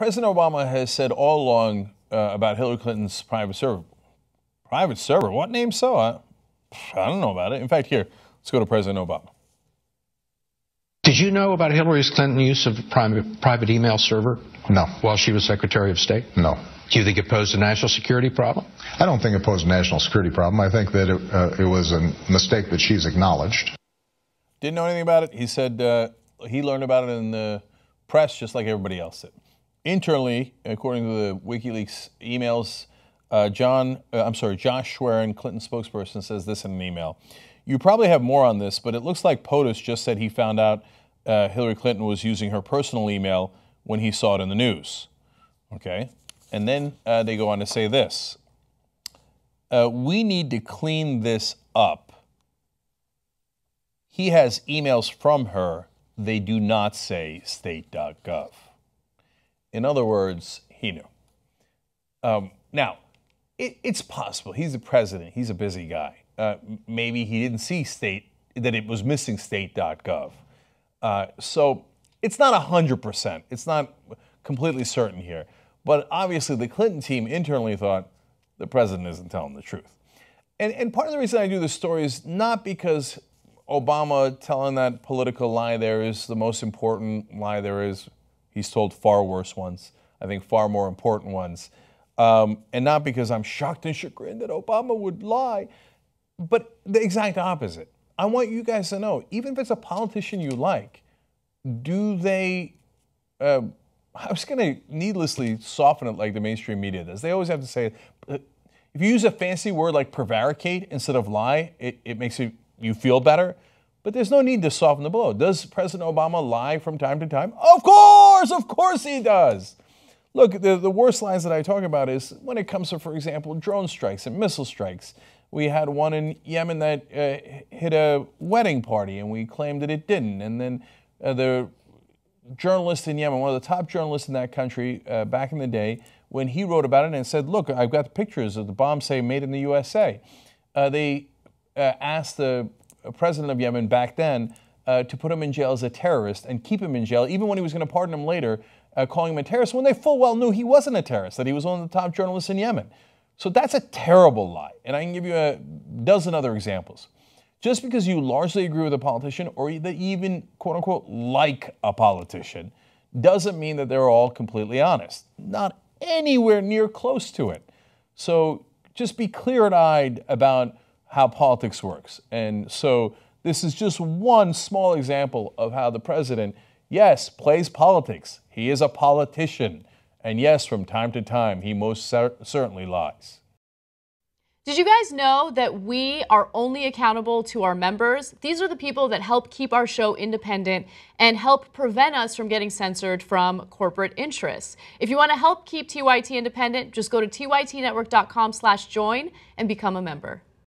President Obama has said all along uh, about Hillary Clinton's private server. Private server? What name so? I, I don't know about it. In fact, here, let's go to President Obama. Did you know about Hillary Clinton's use of private, private email server? No. While she was Secretary of State? No. Do you think it posed a national security problem? I don't think it posed a national security problem. I think that it, uh, it was a mistake that she's acknowledged. Didn't know anything about it. He said uh, he learned about it in the press just like everybody else did internally, according to the WikiLeaks emails, uh, John, uh, I'm sorry, Josh Schwerin, Clinton spokesperson, says this in an email. You probably have more on this, but it looks like POTUS just said he found out uh, Hillary Clinton was using her personal email when he saw it in the news. Okay? And then uh, they go on to say this uh, We need to clean this up. He has emails from her. They do not say state.gov. In other words, he knew. Um, now, it, it's possible. He's the president, he's a busy guy. Uh, maybe he didn't see state that it was missing state.gov. Uh, so it's not 100%. It's not completely certain here. But obviously, the Clinton team internally thought the president isn't telling the truth. And, and part of the reason I do this story is not because Obama telling that political lie there is the most important lie there is. He's told far worse ones, I think far more important ones. Um, and not because I'm shocked and chagrined that Obama would lie, but the exact opposite. I want you guys to know, even if it's a politician you like, do they? Uh, I was going to needlessly soften it like the mainstream media does. They always have to say, uh, if you use a fancy word like prevaricate instead of lie, it, it makes you feel better. But there's no need to soften the blow. Does President Obama lie from time to time? Of course, of course he does. Look, the, the worst lies that I talk about is when it comes to, for example, drone strikes and missile strikes. We had one in Yemen that uh, hit a wedding party and we claimed that it didn't. And then uh, the journalist in Yemen, one of the top journalists in that country uh, back in the day, when he wrote about it and said, Look, I've got the pictures of the bomb, say, made in the USA, uh, they uh, asked the uh, president of Yemen back then uh, to put him in jail as a terrorist and keep him in jail, even when he was going to pardon him later, uh, calling him a terrorist, when they full well knew he wasn't a terrorist, that he was one of the top journalists in Yemen. So that's a terrible lie. And I can give you a dozen other examples. Just because you largely agree with a politician or that you even, quote unquote, like a politician, doesn't mean that they're all completely honest. Not anywhere near close to it. So just be clear eyed about how politics works. And so this is just one small example of how the president, yes, plays politics. He is a politician. And yes, from time to time, he most cer certainly lies. Did you guys know that we are only accountable to our members? These are the people that help keep our show independent and help prevent us from getting censored from corporate interests. If you want to help keep TYT independent, just go to tytnetwork.com/join and become a member.